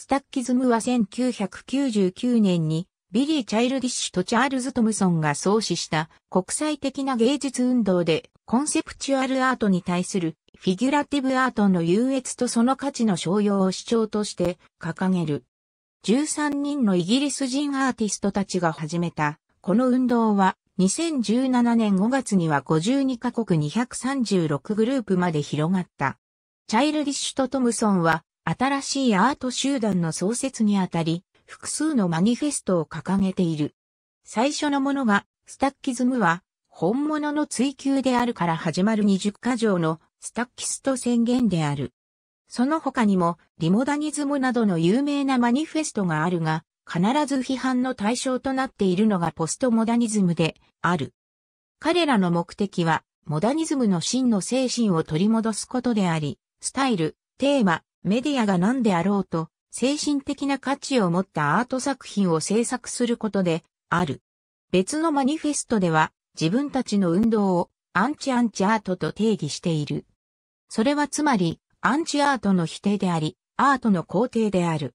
スタッキズムは1999年にビリー・チャイルディッシュとチャールズ・トムソンが創始した国際的な芸術運動でコンセプチュアルアートに対するフィギュラティブアートの優越とその価値の商用を主張として掲げる。13人のイギリス人アーティストたちが始めた。この運動は2017年5月には52カ国236グループまで広がった。チャイルディッシュとトムソンは新しいアート集団の創設にあたり、複数のマニフェストを掲げている。最初のものが、スタッキズムは、本物の追求であるから始まる20箇条のスタッキスト宣言である。その他にも、リモダニズムなどの有名なマニフェストがあるが、必ず批判の対象となっているのがポストモダニズムである。彼らの目的は、モダニズムの真の精神を取り戻すことであり、スタイル、テーマ、メディアが何であろうと、精神的な価値を持ったアート作品を制作することで、ある。別のマニフェストでは、自分たちの運動をアンチアンチアートと定義している。それはつまり、アンチアートの否定であり、アートの肯定である。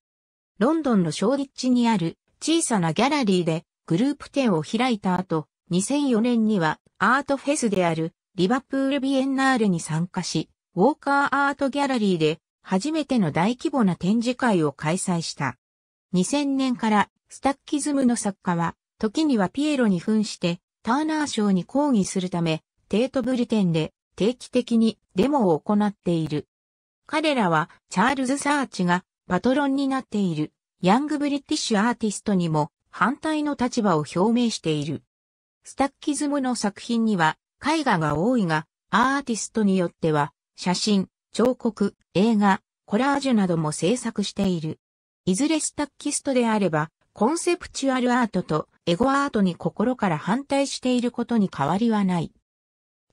ロンドンのショーリッチにある小さなギャラリーでグループ展を開いた後、2004年にはアートフェスであるリバプールビエンナーレに参加し、ウォーカーアートギャラリーで初めての大規模な展示会を開催した。2000年からスタッキズムの作家は、時にはピエロに扮して、ターナー賞に抗議するため、テートブリテンで定期的にデモを行っている。彼らはチャールズ・サーチがパトロンになっているヤング・ブリティッシュ・アーティストにも反対の立場を表明している。スタッキズムの作品には絵画が多いが、アーティストによっては写真、彫刻、映画、コラージュなども制作している。いずれスタッキストであれば、コンセプチュアルアートとエゴアートに心から反対していることに変わりはない。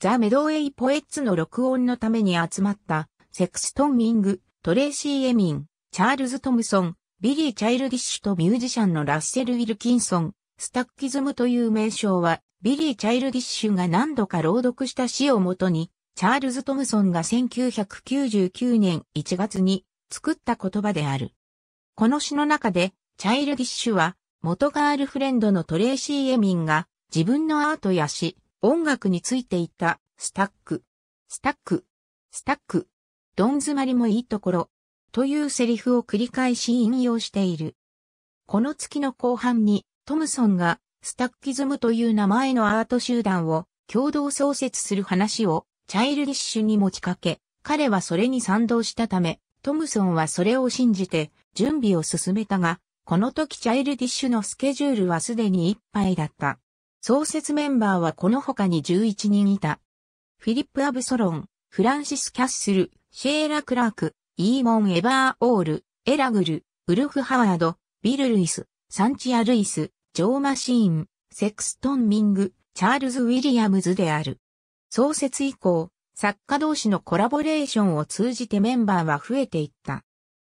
ザ・メドウェイ・ポエッツの録音のために集まった、セクストン・ミング、トレーシー・エミン、チャールズ・トムソン、ビリー・チャイルディッシュとミュージシャンのラッセル・ウィルキンソン、スタッキズムという名称は、ビリー・チャイルディッシュが何度か朗読した詩をもとにチャールズ・トムソンが1999年1月に作った言葉である。この詩の中で、チャイルディッシュは、元ガールフレンドのトレイシー・エミンが、自分のアートや詩、音楽についていた、スタック、スタック、スタック、どん詰まりもいいところ、というセリフを繰り返し引用している。この月の後半に、トムソンが、スタッキズムという名前のアート集団を共同創設する話をチャイルディッシュに持ちかけ、彼はそれに賛同したため、トムソンはそれを信じて準備を進めたが、この時チャイルディッシュのスケジュールはすでにいっぱいだった。創設メンバーはこの他に11人いた。フィリップ・アブソロン、フランシス・キャッスル、シェーラ・クラーク、イーモン・エバー・オール、エラグル、ウルフ・ハワード、ビル・ルイス、サンチア・ルイス、ジョー・マシーン、セクストン・ミング、チャールズ・ウィリアムズである。創設以降、作家同士のコラボレーションを通じてメンバーは増えていった。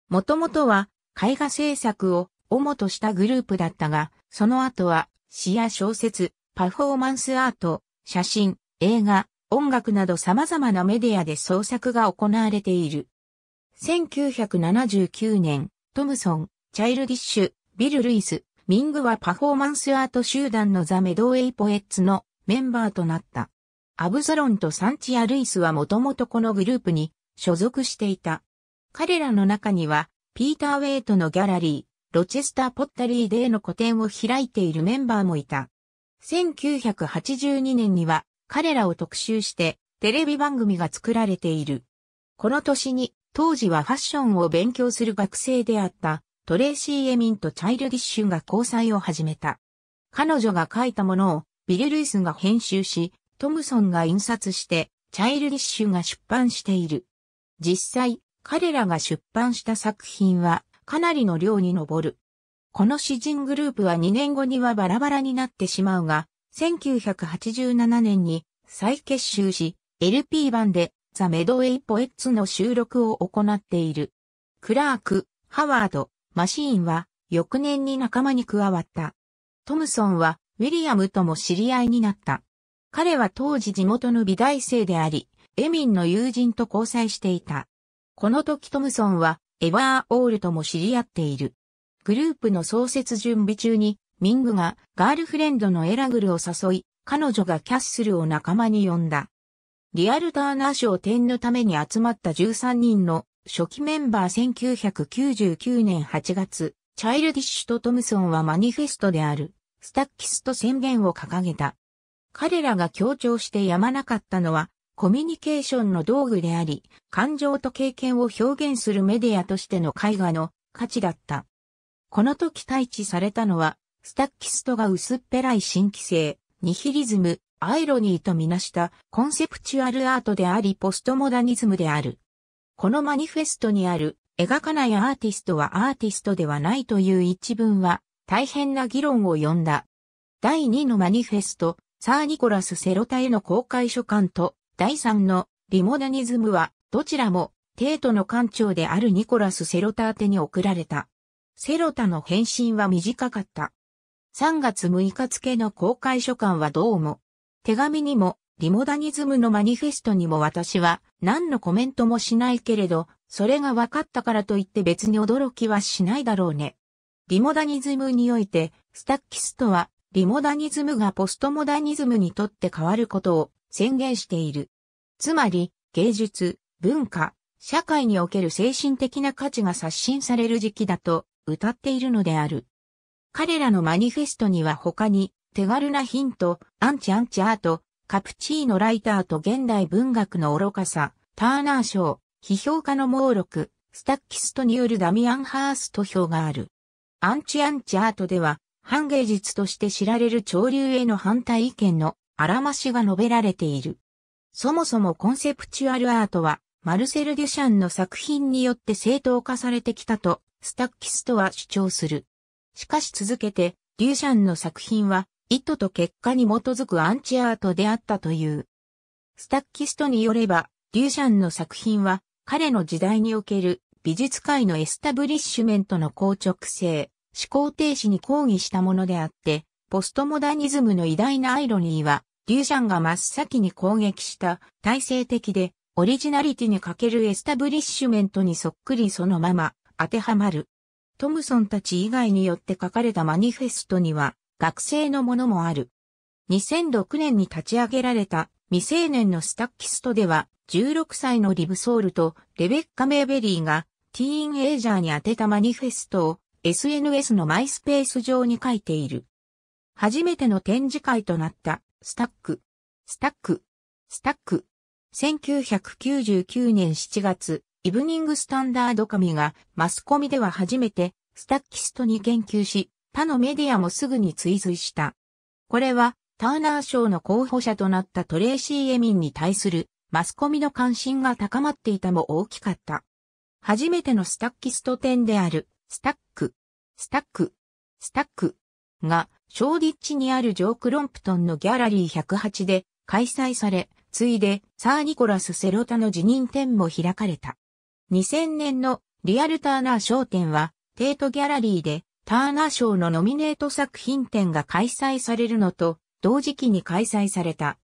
もともとは絵画制作を主としたグループだったが、その後は詩や小説、パフォーマンスアート、写真、映画、音楽など様々なメディアで創作が行われている。1979年、トムソン、チャイルディッシュ、ビル・ルイス、ミングはパフォーマンスアート集団のザ・メドウェイ・ポエッツのメンバーとなった。アブサロンとサンチア・ルイスはもともとこのグループに所属していた。彼らの中には、ピーター・ウェイトのギャラリー、ロチェスター・ポッタリーでの個展を開いているメンバーもいた。1982年には彼らを特集してテレビ番組が作られている。この年に当時はファッションを勉強する学生であったトレーシー・エミンとチャイルディッシュが交際を始めた。彼女が書いたものをビル・ルイスが編集し、トムソンが印刷して、チャイルディッシュが出版している。実際、彼らが出版した作品は、かなりの量に上る。この詩人グループは2年後にはバラバラになってしまうが、1987年に再結集し、LP 版でザ・メドウェイ・ポエッツの収録を行っている。クラーク、ハワード、マシーンは翌年に仲間に加わった。トムソンはウィリアムとも知り合いになった。彼は当時地元の美大生であり、エミンの友人と交際していた。この時トムソンはエヴァーオールとも知り合っている。グループの創設準備中に、ミングがガールフレンドのエラグルを誘い、彼女がキャッスルを仲間に呼んだ。リアルターナー賞展のために集まった13人の初期メンバー1999年8月、チャイルディッシュとトムソンはマニフェストである、スタッキスト宣言を掲げた。彼らが強調してやまなかったのは、コミュニケーションの道具であり、感情と経験を表現するメディアとしての絵画の価値だった。この時対峙されたのは、スタッキストが薄っぺらい新規性、ニヒリズム、アイロニーとみなしたコンセプチュアルアートでありポストモダニズムである。このマニフェストにある描かないアーティストはアーティストではないという一文は大変な議論を呼んだ。第2のマニフェスト、サーニコラス・セロタへの公開書簡と第3のリモダニズムはどちらもテートの館長であるニコラス・セロタ宛てに送られた。セロタの返信は短かった。3月6日付の公開書簡はどうも、手紙にもリモダニズムのマニフェストにも私は何のコメントもしないけれど、それが分かったからといって別に驚きはしないだろうね。リモダニズムにおいて、スタッキストはリモダニズムがポストモダニズムにとって変わることを宣言している。つまり、芸術、文化、社会における精神的な価値が刷新される時期だと歌っているのである。彼らのマニフェストには他に、手軽なヒント、アンチアンチアート、カプチーノライターと現代文学の愚かさ、ターナー賞、批評家の猛録、スタッキストによるダミアン・ハースト表がある。アンチアンチアートでは、半芸術として知られる潮流への反対意見のあらましが述べられている。そもそもコンセプチュアルアートは、マルセル・デュシャンの作品によって正当化されてきたと、スタッキストは主張する。しかし続けて、デュシャンの作品は、意図と結果に基づくアンチアートであったという。スタッキストによれば、デュシャンの作品は、彼の時代における美術界のエスタブリッシュメントの硬直性、思考停止に抗議したものであって、ポストモダニズムの偉大なアイロニーは、リューシャンが真っ先に攻撃した体制的で、オリジナリティに欠けるエスタブリッシュメントにそっくりそのまま当てはまる。トムソンたち以外によって書かれたマニフェストには、学生のものもある。2006年に立ち上げられた未成年のスタッキストでは、16歳のリブソールとレベッカ・メーベリーがティーンエイジャーに当てたマニフェストを SNS のマイスペース上に書いている。初めての展示会となった、スタック、スタック、スタック。1999年7月、イブニングスタンダード紙がマスコミでは初めてスタッキストに言及し、他のメディアもすぐに追随した。これはターナー賞の候補者となったトレイシー・エミンに対するマスコミの関心が高まっていたも大きかった。初めてのスタッキスト展であるスタック、スタック、スタックが、ショーディッチにあるジョー・クロンプトンのギャラリー108で開催され、ついで、サー・ニコラス・セロタの辞任展も開かれた。2000年のリアルターナー賞展は、テートギャラリーで、ターナー賞のノミネート作品展が開催されるのと、同時期に開催された。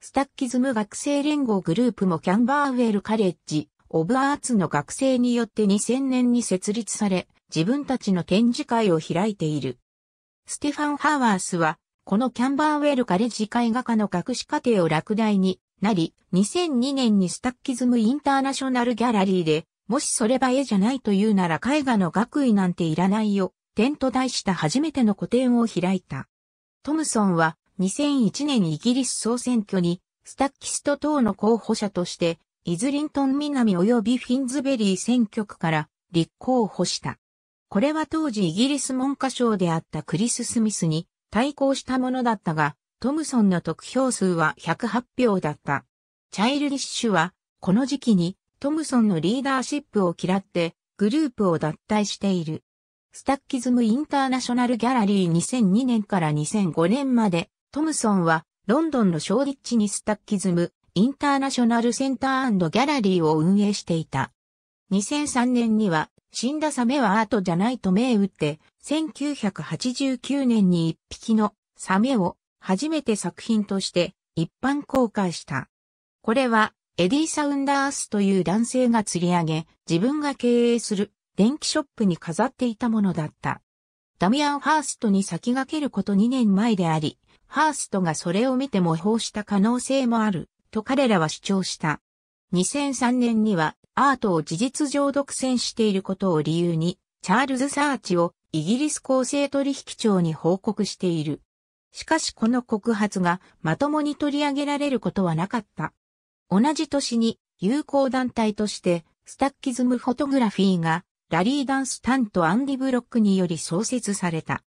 スタッキズム学生連合グループもキャンバーウェルカレッジ、オブアーツの学生によって2000年に設立され、自分たちの展示会を開いている。ステファン・ハーワースは、このキャンバーウェルカレッジ絵画家の学士課程を落第になり、2002年にスタッキズムインターナショナルギャラリーで、もしそれば絵じゃないというなら絵画の学位なんていらないよ、点と題した初めての個展を開いた。トムソンは2001年イギリス総選挙にスタッキスト等の候補者としてイズリントン南及びフィンズベリー選挙区から立候補した。これは当時イギリス文科省であったクリス・スミスに対抗したものだったが、トムソンの得票数は108票だった。チャイルディッシュは、この時期にトムソンのリーダーシップを嫌ってグループを脱退している。スタッキズムインターナショナルギャラリー2002年から2005年まで、トムソンはロンドンのショーリッチにスタッキズムインターナショナルセンターギャラリーを運営していた。2003年には死んだサメはアートじゃないと銘打って、1989年に一匹のサメを初めて作品として一般公開した。これはエディ・サウンダースという男性が釣り上げ、自分が経営する電気ショップに飾っていたものだった。ダミアン・ファーストに先駆けること2年前であり、ファーストがそれを見て模倣した可能性もある、と彼らは主張した。2003年にはアートを事実上独占していることを理由に、チャールズ・サーチをイギリス公正取引庁に報告している。しかしこの告発がまともに取り上げられることはなかった。同じ年に友好団体としてスタッキズムフォトグラフィーがラリー・ダンスタント・アンディ・ブロックにより創設された。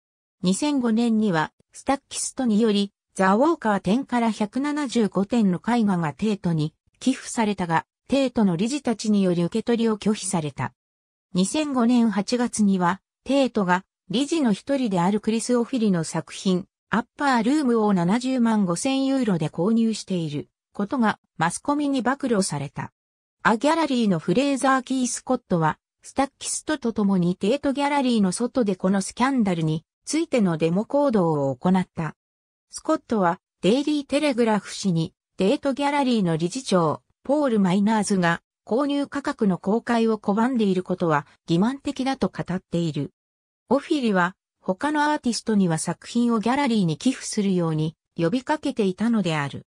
2005年にはスタッキストによりザ・ウォーカー展から175点の絵画が帝都に寄付されたが、帝都の理事たちにより受け取りを拒否された。2005年8月には、帝都が理事の一人であるクリス・オフィリの作品、アッパールームを70万5千ユーロで購入していることがマスコミに暴露された。アギャラリーのフレーザー・キー・スコットは、スタッキストと共にテートギャラリーの外でこのスキャンダルについてのデモ行動を行った。スコットはデイリー・テレグラフ氏にデートギャラリーの理事長、ポール・マイナーズが購入価格の公開を拒んでいることは欺瞞的だと語っている。オフィリは他のアーティストには作品をギャラリーに寄付するように呼びかけていたのである。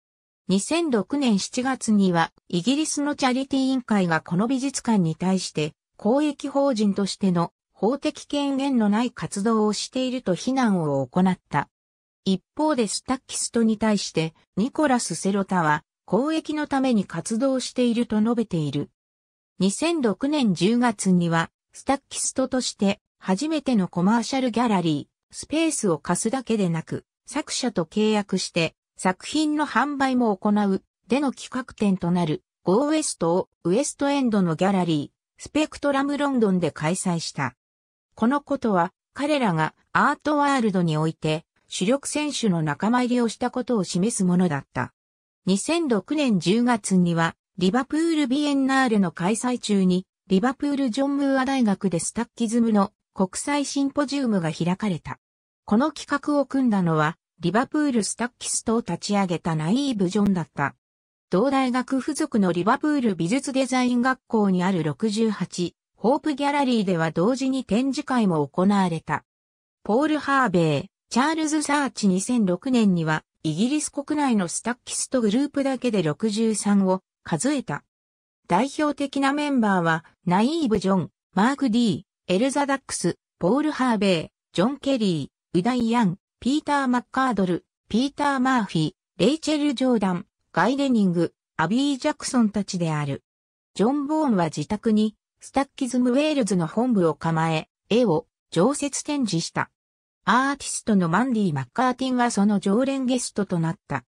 2006年7月にはイギリスのチャリティ委員会がこの美術館に対して公益法人としての法的権限のない活動をしていると非難を行った。一方でスタッキストに対してニコラス・セロタは公益のために活動していると述べている。2006年10月には、スタッキストとして初めてのコマーシャルギャラリー、スペースを貸すだけでなく、作者と契約して作品の販売も行う、での企画展となる、ゴーウエストをウエストエンドのギャラリー、スペクトラムロンドンで開催した。このことは、彼らがアートワールドにおいて主力選手の仲間入りをしたことを示すものだった。2006年10月には、リバプールビエンナールの開催中に、リバプールジョンムーア大学でスタッキズムの国際シンポジウムが開かれた。この企画を組んだのは、リバプールスタッキストを立ち上げたナイーブ・ジョンだった。同大学付属のリバプール美術デザイン学校にある68、ホープギャラリーでは同時に展示会も行われた。ポール・ハーベイ、チャールズ・サーチ2006年には、イギリス国内のスタッキストグループだけで63を数えた。代表的なメンバーは、ナイーブ・ジョン、マーク・ディー、エルザ・ダックス、ポール・ハーベイ、ジョン・ケリー、ウダイ・ヤン、ピーター・マッカードル、ピーター・マーフィー、レイチェル・ジョーダン、ガイデニング、アビー・ジャクソンたちである。ジョン・ボーンは自宅に、スタッキズム・ウェールズの本部を構え、絵を常設展示した。アーティストのマンディ・マッカーティンはその常連ゲストとなった。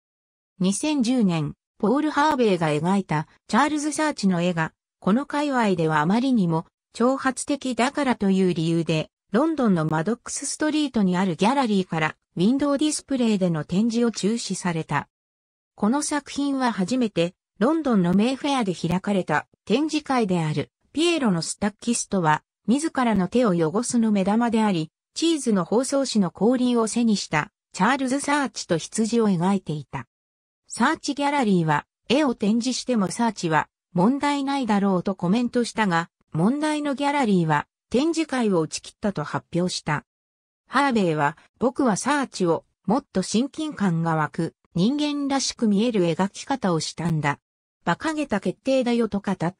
2010年、ポール・ハーベイが描いたチャールズ・サーチの絵が、この界隈ではあまりにも挑発的だからという理由で、ロンドンのマドックスストリートにあるギャラリーからウィンドウディスプレイでの展示を中止された。この作品は初めてロンドンのメイフェアで開かれた展示会であるピエロのスタッキストは自らの手を汚すの目玉であり、チーズの包装紙の後輪を背にしたチャールズ・サーチと羊を描いていた。サーチギャラリーは絵を展示してもサーチは問題ないだろうとコメントしたが、問題のギャラリーは展示会を打ち切ったと発表した。ハーベイは僕はサーチをもっと親近感が湧く人間らしく見える描き方をしたんだ。馬鹿げた決定だよと語った。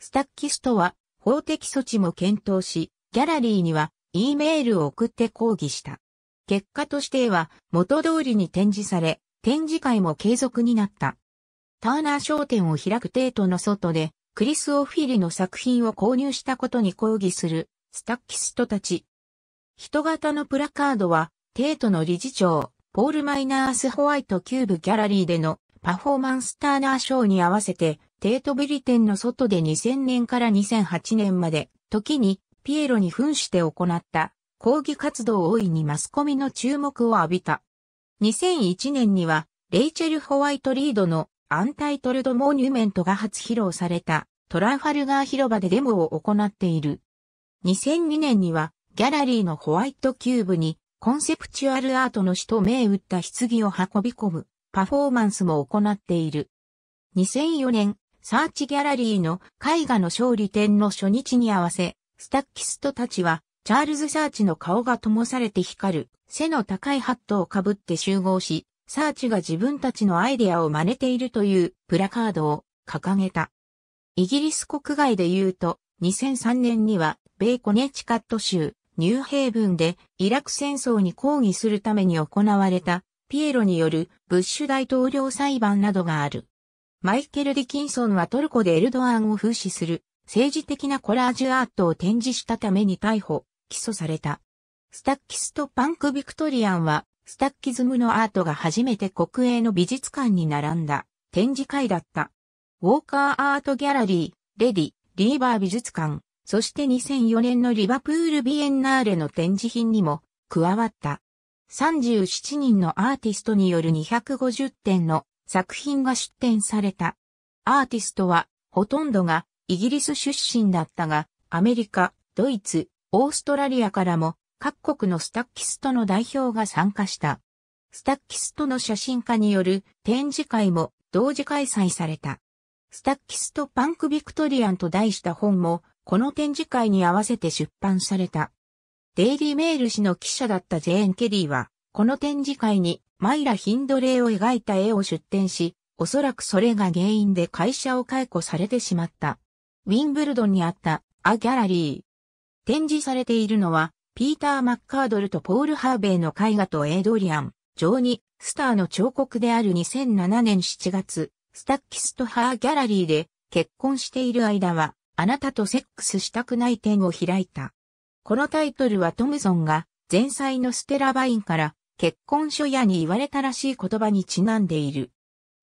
スタッキストは法的措置も検討し、ギャラリーには E メールを送って抗議した。結果としては元通りに展示され、展示会も継続になった。ターナー商店を開くテートの外で、クリス・オフィリの作品を購入したことに抗議するスタッキストたち。人型のプラカードは、テートの理事長、ポール・マイナース・ホワイト・キューブ・ギャラリーでのパフォーマンスターナーショーに合わせて、テート・ブリテンの外で2000年から2008年まで、時にピエロに扮して行った抗議活動を大いにマスコミの注目を浴びた。2001年には、レイチェル・ホワイト・リードのアンタイトルド・モニュメントが初披露されたトランファルガー広場でデモを行っている。2002年には、ギャラリーのホワイトキューブにコンセプチュアルアートの詩と銘打った棺を運び込むパフォーマンスも行っている。2004年、サーチギャラリーの絵画の勝利展の初日に合わせ、スタッキストたちは、チャールズ・サーチの顔が灯されて光る、背の高いハットをかぶって集合し、サーチが自分たちのアイデアを真似ているというプラカードを掲げた。イギリス国外で言うと、2003年には、米コネチカット州、ニューヘイブンで、イラク戦争に抗議するために行われた、ピエロによるブッシュ大統領裁判などがある。マイケル・ディキンソンはトルコでエルドアンを風刺する政治的なコラージュアートを展示したために逮捕、起訴された。スタッキスとパンク・ビクトリアンは、スタッキズムのアートが初めて国営の美術館に並んだ展示会だった。ウォーカーアートギャラリー、レディ、リーバー美術館、そして2004年のリバプールビエンナーレの展示品にも加わった。37人のアーティストによる250点の作品が出展された。アーティストはほとんどがイギリス出身だったが、アメリカ、ドイツ、オーストラリアからも各国のスタッキストの代表が参加した。スタッキストの写真家による展示会も同時開催された。スタッキストパンクビクトリアンと題した本もこの展示会に合わせて出版された。デイリーメール氏の記者だったジェーン・ケリーは、この展示会にマイラ・ヒンドレーを描いた絵を出展し、おそらくそれが原因で会社を解雇されてしまった。ウィンブルドンにあったアギャラリー。展示されているのは、ピーター・マッカードルとポール・ハーベイの絵画とエイドリアン、ジョーニ、スターの彫刻である2007年7月、スタッキスト・ハー・ギャラリーで、結婚している間は、あなたとセックスしたくない点を開いた。このタイトルはトムソンが、前妻のステラ・バインから、結婚書屋に言われたらしい言葉にちなんでいる。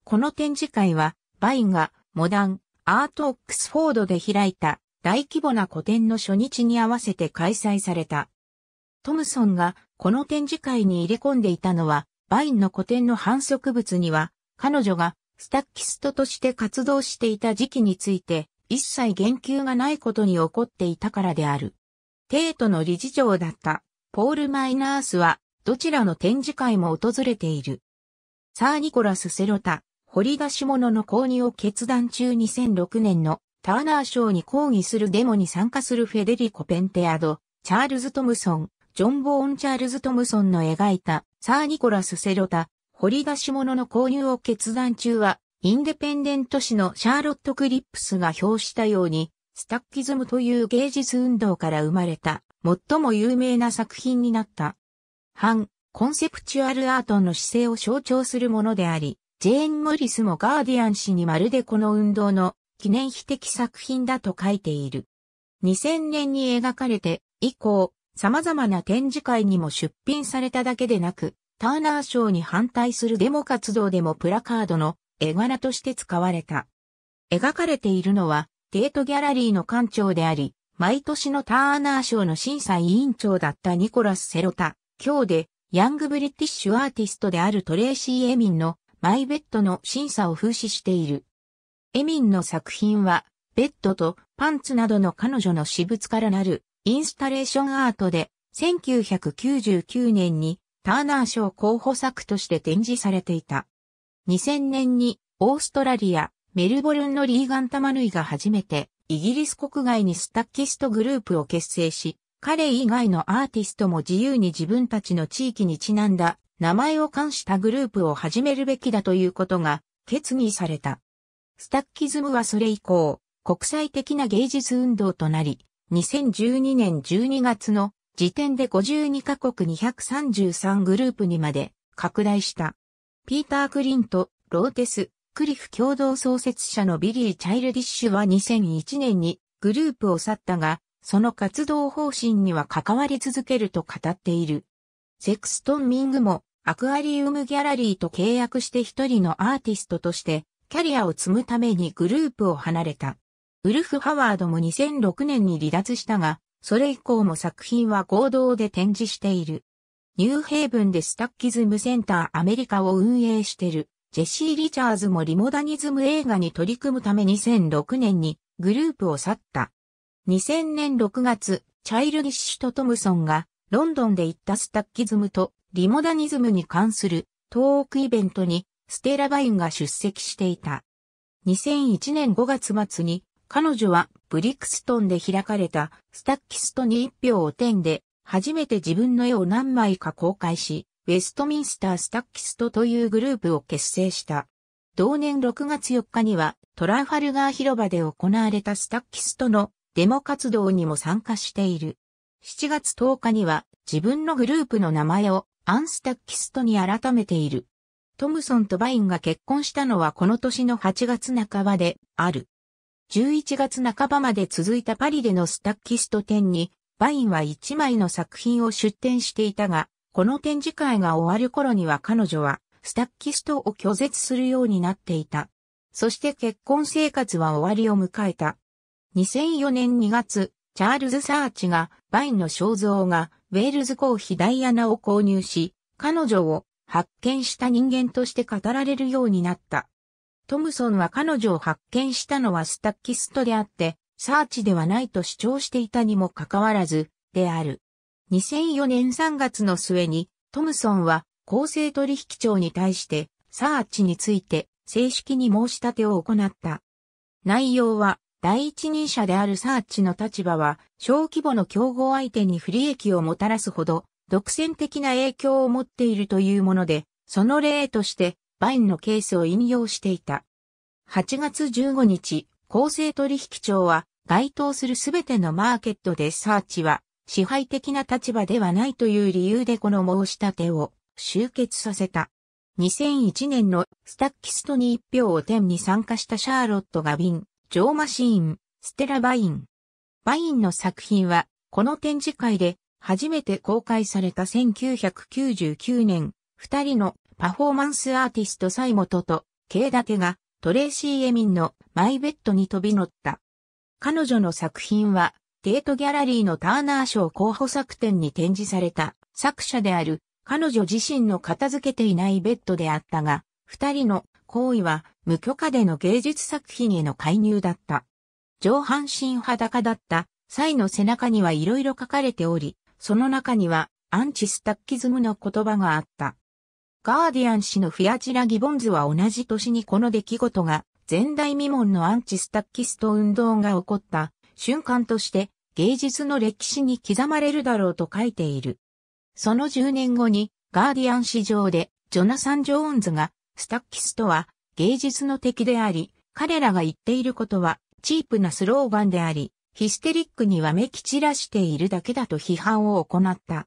この展示会は、バインが、モダン、アートオックスフォードで開いた大規模な個展の初日に合わせて開催された。トムソンがこの展示会に入れ込んでいたのは、バインの個展の反則物には、彼女がスタッキストとして活動していた時期について、一切言及がないことに起こっていたからである。テートの理事長だったポール・マイナースはどちらの展示会も訪れている。サー・ニコラス・セロタ、掘り出し物の購入を決断中2006年のターナー賞に抗議するデモに参加するフェデリコ・ペンテアド、チャールズ・トムソン、ジョン・ボーン・チャールズ・トムソンの描いたサー・ニコラス・セロタ、掘り出し物の購入を決断中は、インデペンデント誌のシャーロット・クリップスが表したように、スタッキズムという芸術運動から生まれた、最も有名な作品になった。反、コンセプチュアルアートの姿勢を象徴するものであり、ジェーン・モリスもガーディアン氏にまるでこの運動の記念碑的作品だと書いている。2000年に描かれて以降、様々な展示会にも出品されただけでなく、ターナー賞に反対するデモ活動でもプラカードの絵柄として使われた。描かれているのは、デートギャラリーの館長であり、毎年のターナー賞の審査委員長だったニコラス・セロタ、今日で、ヤング・ブリティッシュ・アーティストであるトレーシー・エミンのマイベッドの審査を風刺している。エミンの作品は、ベッドとパンツなどの彼女の私物からなるインスタレーションアートで、1999年にターナー賞候補作として展示されていた。2000年にオーストラリア、メルボルンのリーガン・タマヌイが初めてイギリス国外にスタッキストグループを結成し、彼以外のアーティストも自由に自分たちの地域にちなんだ名前を冠したグループを始めるべきだということが決議された。スタッキズムはそれ以降、国際的な芸術運動となり、2012年12月の時点で52カ国233グループにまで拡大した。ピーター・クリント、ローテス、クリフ共同創設者のビリー・チャイルディッシュは2001年にグループを去ったが、その活動方針には関わり続けると語っている。セクストン・ミングもアクアリウムギャラリーと契約して一人のアーティストとしてキャリアを積むためにグループを離れた。ウルフ・ハワードも2006年に離脱したが、それ以降も作品は合同で展示している。ニューヘイブンでスタッキズムセンターアメリカを運営しているジェシー・リチャーズもリモダニズム映画に取り組むため2006年にグループを去った。2000年6月、チャイルディッシュとトムソンがロンドンで行ったスタッキズムとリモダニズムに関するトークイベントにステラ・バインが出席していた。2001年5月末に彼女はブリクストンで開かれたスタッキストに一票を点で初めて自分の絵を何枚か公開し、ウェストミンスター・スタッキストというグループを結成した。同年6月4日にはトラファルガー広場で行われたスタッキストのデモ活動にも参加している。7月10日には自分のグループの名前をアンスタッキストに改めている。トムソンとバインが結婚したのはこの年の8月半ばである。11月半ばまで続いたパリでのスタッキスト展に、バインは1枚の作品を出展していたが、この展示会が終わる頃には彼女は、スタッキストを拒絶するようになっていた。そして結婚生活は終わりを迎えた。2004年2月、チャールズ・サーチが、バインの肖像が、ウェールズ公妃ダイアナを購入し、彼女を発見した人間として語られるようになった。トムソンは彼女を発見したのはスタッキストであって、サーチではないと主張していたにもかかわらず、である。2004年3月の末に、トムソンは公正取引庁に対して、サーチについて正式に申し立てを行った。内容は、第一人者であるサーチの立場は、小規模の競合相手に不利益をもたらすほど、独占的な影響を持っているというもので、その例として、バインのケースを引用していた。8月15日、公正取引庁は、該当するすべてのマーケットでサーチは、支配的な立場ではないという理由でこの申し立てを終結させた。2001年のスタッキストに1票を点に参加したシャーロットがン。ジョーマシーン、ステラ・バイン。バインの作品は、この展示会で初めて公開された1999年、二人のパフォーマンスアーティストサイモトと、ケイダテがトレーシー・エミンのマイベッドに飛び乗った。彼女の作品は、デートギャラリーのターナー賞候補作展に展示された作者である彼女自身の片付けていないベッドであったが、二人の行為は無許可での芸術作品への介入だった。上半身裸だった際の背中には色々書かれており、その中にはアンチスタッキズムの言葉があった。ガーディアン氏のフィアチラ・ギボンズは同じ年にこの出来事が前代未聞のアンチスタッキスト運動が起こった瞬間として芸術の歴史に刻まれるだろうと書いている。その10年後にガーディアン市場でジョナサン・ジョーンズがスタッキスとは芸術の敵であり、彼らが言っていることはチープなスローガンであり、ヒステリックにわめき散らしているだけだと批判を行った。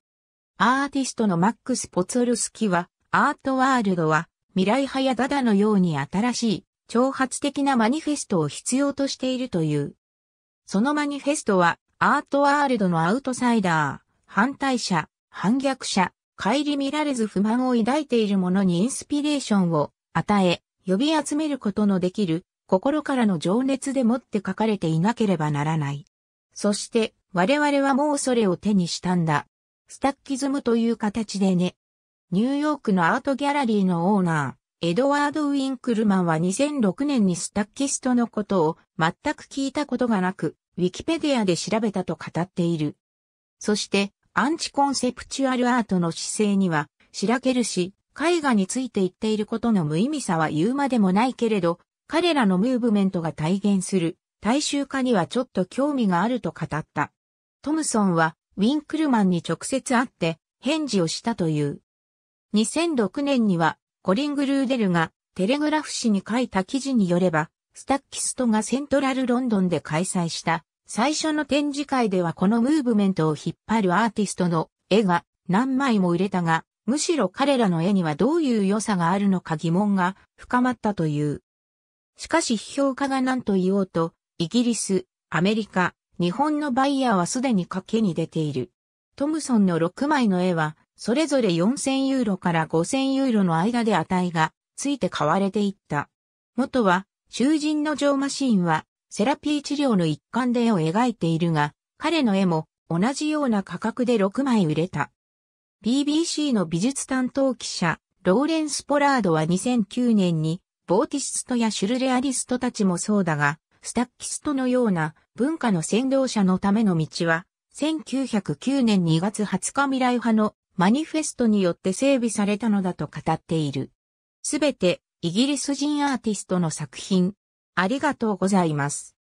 アーティストのマックス・ポツォルスキは、アートワールドは未来派やダダのように新しい、挑発的なマニフェストを必要としているという。そのマニフェストは、アートワールドのアウトサイダー、反対者、反逆者、帰り見られず不満を抱いている者にインスピレーションを与え、呼び集めることのできる心からの情熱でもって書かれていなければならない。そして我々はもうそれを手にしたんだ。スタッキズムという形でね。ニューヨークのアートギャラリーのオーナー、エドワード・ウィンクルマンは2006年にスタッキストのことを全く聞いたことがなく、ウィキペディアで調べたと語っている。そして、アンチコンセプチュアルアートの姿勢には、しらけるし、絵画について言っていることの無意味さは言うまでもないけれど、彼らのムーブメントが体現する大衆化にはちょっと興味があると語った。トムソンはウィンクルマンに直接会って返事をしたという。2006年にはコリングルーデルがテレグラフ紙に書いた記事によれば、スタッキストがセントラルロンドンで開催した最初の展示会ではこのムーブメントを引っ張るアーティストの絵が何枚も売れたが、むしろ彼らの絵にはどういう良さがあるのか疑問が深まったという。しかし批評家が何と言おうと、イギリス、アメリカ、日本のバイヤーはすでに賭けに出ている。トムソンの6枚の絵は、それぞれ4000ユーロから5000ユーロの間で値がついて買われていった。元は、囚人のジョーマシーンはセラピー治療の一環で絵を描いているが、彼の絵も同じような価格で6枚売れた。BBC の美術担当記者、ローレンス・ポラードは2009年に、ボーティストやシュルレアリストたちもそうだが、スタッキストのような文化の先導者のための道は、1909年2月20日未来派のマニフェストによって整備されたのだと語っている。すべてイギリス人アーティストの作品ありがとうございます。